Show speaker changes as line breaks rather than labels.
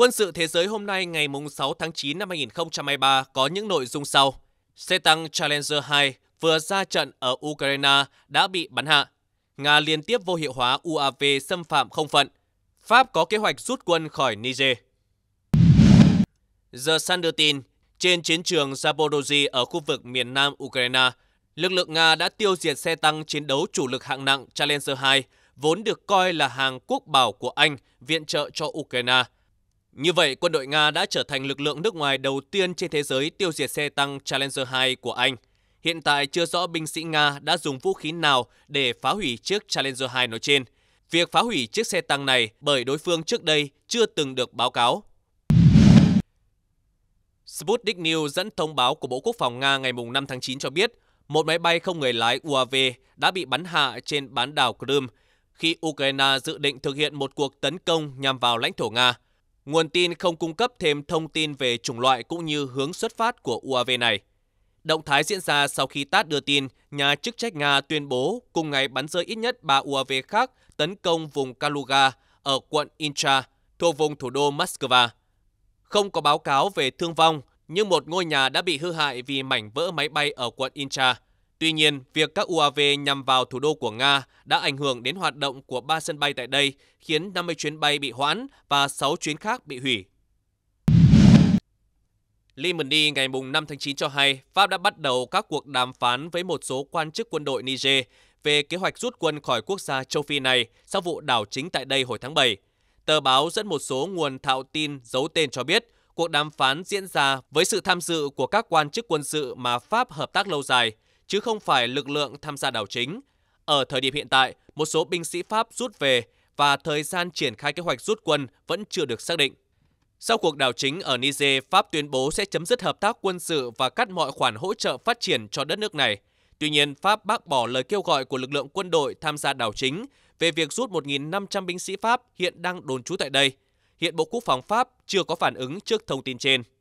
Quân sự thế giới hôm nay ngày 6 tháng 9 năm 2023 có những nội dung sau. Xe tăng Challenger 2 vừa ra trận ở Ukraine đã bị bắn hạ. Nga liên tiếp vô hiệu hóa UAV xâm phạm không phận. Pháp có kế hoạch rút quân khỏi Niger. The Sun đưa tin, trên chiến trường Zaporozhye ở khu vực miền nam Ukraine, lực lượng Nga đã tiêu diệt xe tăng chiến đấu chủ lực hạng nặng Challenger 2, vốn được coi là hàng quốc bảo của Anh viện trợ cho Ukraine – như vậy, quân đội Nga đã trở thành lực lượng nước ngoài đầu tiên trên thế giới tiêu diệt xe tăng Challenger 2 của Anh. Hiện tại chưa rõ binh sĩ Nga đã dùng vũ khí nào để phá hủy chiếc Challenger 2 nói trên. Việc phá hủy chiếc xe tăng này bởi đối phương trước đây chưa từng được báo cáo. Sputnik News dẫn thông báo của Bộ Quốc phòng Nga ngày 5 tháng 9 cho biết, một máy bay không người lái UAV đã bị bắn hạ trên bán đảo Crimea khi Ukraine dự định thực hiện một cuộc tấn công nhằm vào lãnh thổ Nga. Nguồn tin không cung cấp thêm thông tin về chủng loại cũng như hướng xuất phát của UAV này. Động thái diễn ra sau khi TASS đưa tin, nhà chức trách Nga tuyên bố cùng ngày bắn rơi ít nhất 3 UAV khác tấn công vùng Kaluga ở quận Incha, thuộc vùng thủ đô Moscow. Không có báo cáo về thương vong, nhưng một ngôi nhà đã bị hư hại vì mảnh vỡ máy bay ở quận Incha. Tuy nhiên, việc các UAV nhằm vào thủ đô của Nga đã ảnh hưởng đến hoạt động của ba sân bay tại đây, khiến 50 chuyến bay bị hoãn và 6 chuyến khác bị hủy. Limani ngày 5 tháng 9 cho hay Pháp đã bắt đầu các cuộc đàm phán với một số quan chức quân đội Niger về kế hoạch rút quân khỏi quốc gia châu Phi này sau vụ đảo chính tại đây hồi tháng 7. Tờ báo dẫn một số nguồn thạo tin giấu tên cho biết cuộc đàm phán diễn ra với sự tham dự của các quan chức quân sự mà Pháp hợp tác lâu dài – chứ không phải lực lượng tham gia đảo chính. Ở thời điểm hiện tại, một số binh sĩ Pháp rút về và thời gian triển khai kế hoạch rút quân vẫn chưa được xác định. Sau cuộc đảo chính ở Niger, Pháp tuyên bố sẽ chấm dứt hợp tác quân sự và cắt mọi khoản hỗ trợ phát triển cho đất nước này. Tuy nhiên, Pháp bác bỏ lời kêu gọi của lực lượng quân đội tham gia đảo chính về việc rút 1.500 binh sĩ Pháp hiện đang đồn trú tại đây. Hiện Bộ Quốc phòng Pháp chưa có phản ứng trước thông tin trên.